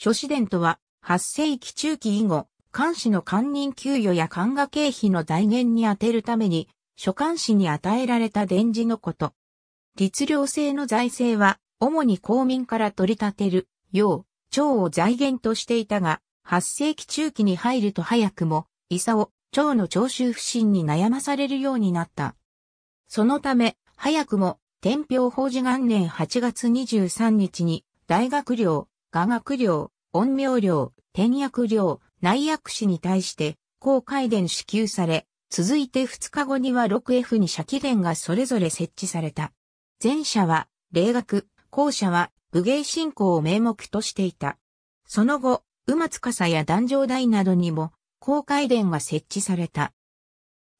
諸子伝とは、8世紀中期以後、官氏の官人給与や官が経費の代源に充てるために、諸官氏に与えられた伝示のこと。律令制の財政は、主に公民から取り立てる、よう、を財源としていたが、8世紀中期に入ると早くも、伊佐を、長の徴収不振に悩まされるようになった。そのため、早くも、天平法事元年8月23日に、大学寮、画学料、音陽料、転役料、内訳師に対して、高回伝支給され、続いて2日後には 6F に器伝がそれぞれ設置された。前者は、霊学、後者は、武芸信仰を名目としていた。その後、馬司や壇上台などにも、高回伝が設置された。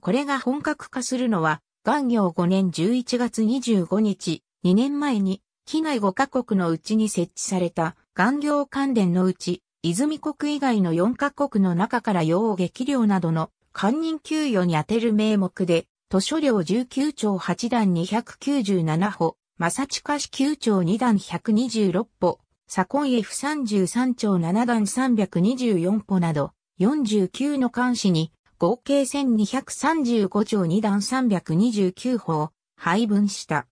これが本格化するのは、元行5年11月25日、2年前に、機内5カ国のうちに設置された顔料関連のうち、泉国以外の4カ国の中から用激量などの官人給与に充てる名目で、図書料19兆8段297歩、正地下市9兆2段126歩、左近 F33 兆7段324歩など、49の監視に、合計1235兆2段329歩を配分した。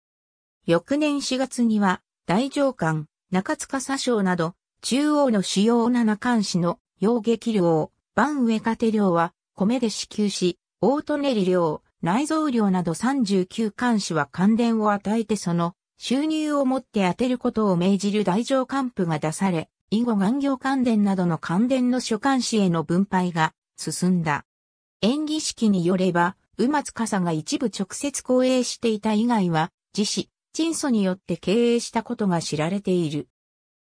翌年4月には、大上官、中塚佐商など、中央の主要7。関市の洋劇量、番上家手寮は米で支給し、大利練量、内蔵量など39監視は関連を与えてその収入をもって当てることを命じる大乗官布が出され、以後元行関連などの関連の所管市への分配が進んだ。演技式によれば、馬司が一部直接公営していた以外は、自死、陳祖によって経営したことが知られている。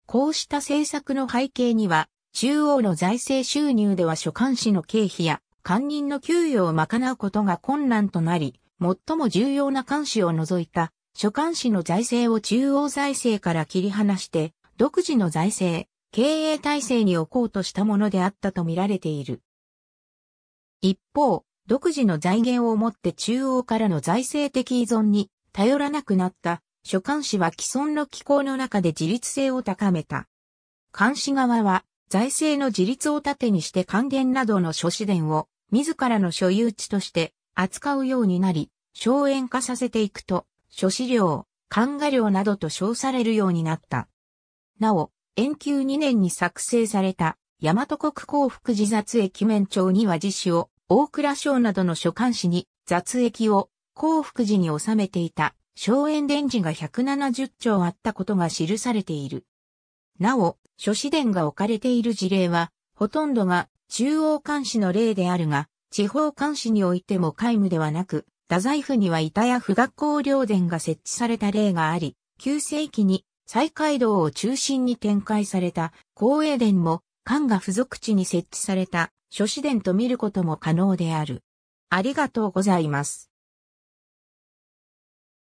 こうした政策の背景には、中央の財政収入では所管士の経費や官人の給与を賄うことが困難となり、最も重要な監視を除いた所管士の財政を中央財政から切り離して、独自の財政、経営体制に置こうとしたものであったとみられている。一方、独自の財源をもって中央からの財政的依存に頼らなくなった書簡師は既存の機構の中で自立性を高めた。監視側は財政の自立を盾にして還元などの諸資伝を自らの所有地として扱うようになり、荘園化させていくと、諸資料、漢画料などと称されるようになった。なお、延久2年に作成された、大和国幸福寺雑駅面帳には自主を、大倉省などの書簡誌に雑駅を、幸福寺に収めていた荘園伝寺が170兆あったことが記されている。なお、諸子殿が置かれている事例は、ほとんどが中央監視の例であるが、地方監視においても皆無ではなく、太宰府には板や不学校領殿が設置された例があり、9世紀に再海道を中心に展開された公営殿も、官が付属地に設置された諸子殿と見ることも可能である。ありがとうございます。